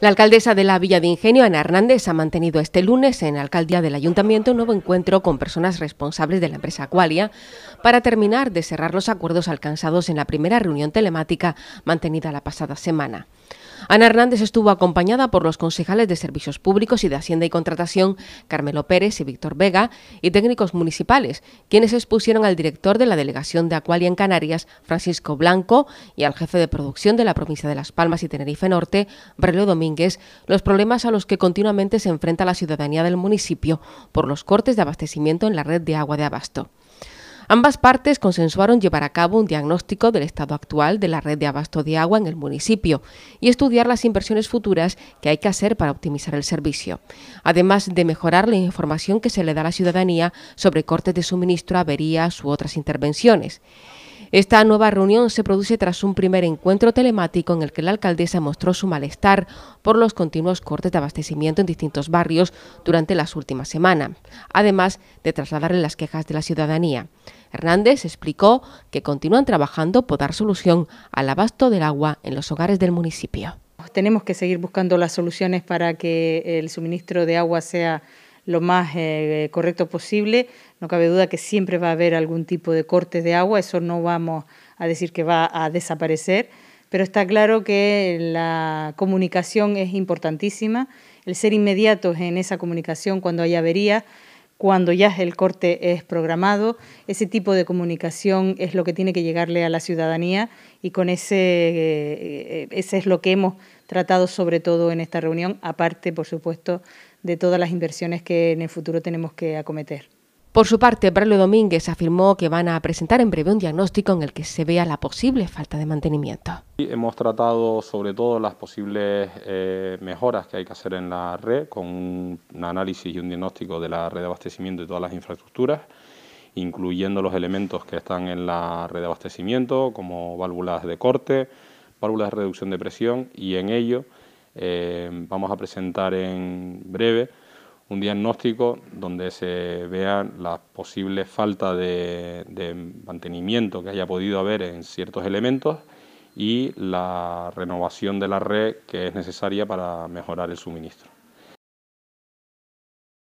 La alcaldesa de la Villa de Ingenio, Ana Hernández, ha mantenido este lunes en la alcaldía del ayuntamiento un nuevo encuentro con personas responsables de la empresa Qualia para terminar de cerrar los acuerdos alcanzados en la primera reunión telemática mantenida la pasada semana. Ana Hernández estuvo acompañada por los concejales de Servicios Públicos y de Hacienda y Contratación, Carmelo Pérez y Víctor Vega, y técnicos municipales, quienes expusieron al director de la Delegación de Acualia en Canarias, Francisco Blanco, y al jefe de producción de la provincia de Las Palmas y Tenerife Norte, Brelo Domínguez, los problemas a los que continuamente se enfrenta la ciudadanía del municipio por los cortes de abastecimiento en la red de agua de abasto. Ambas partes consensuaron llevar a cabo un diagnóstico del estado actual de la red de abasto de agua en el municipio y estudiar las inversiones futuras que hay que hacer para optimizar el servicio, además de mejorar la información que se le da a la ciudadanía sobre cortes de suministro, averías u otras intervenciones. Esta nueva reunión se produce tras un primer encuentro telemático en el que la alcaldesa mostró su malestar por los continuos cortes de abastecimiento en distintos barrios durante las últimas semanas, además de trasladarle las quejas de la ciudadanía. Hernández explicó que continúan trabajando por dar solución al abasto del agua en los hogares del municipio. Tenemos que seguir buscando las soluciones para que el suministro de agua sea lo más eh, correcto posible. No cabe duda que siempre va a haber algún tipo de corte de agua, eso no vamos a decir que va a desaparecer, pero está claro que la comunicación es importantísima, el ser inmediatos en esa comunicación cuando hay avería cuando ya el corte es programado. Ese tipo de comunicación es lo que tiene que llegarle a la ciudadanía y con ese, eh, ese es lo que hemos tratado sobre todo en esta reunión, aparte, por supuesto, de todas las inversiones que en el futuro tenemos que acometer. Por su parte, Braulio Domínguez afirmó que van a presentar en breve un diagnóstico en el que se vea la posible falta de mantenimiento. Hemos tratado sobre todo las posibles eh, mejoras que hay que hacer en la red con un, análisis y un diagnóstico de la red de abastecimiento y todas las infraestructuras incluyendo los elementos que están en la red de abastecimiento, como válvulas de corte, válvulas de reducción de presión, y en ello eh, vamos a presentar en breve un diagnóstico donde se vean las posibles falta de, mantenimiento que haya podido haber en ciertos elementos y la renovación de la red que es necesaria para mejorar el suministro.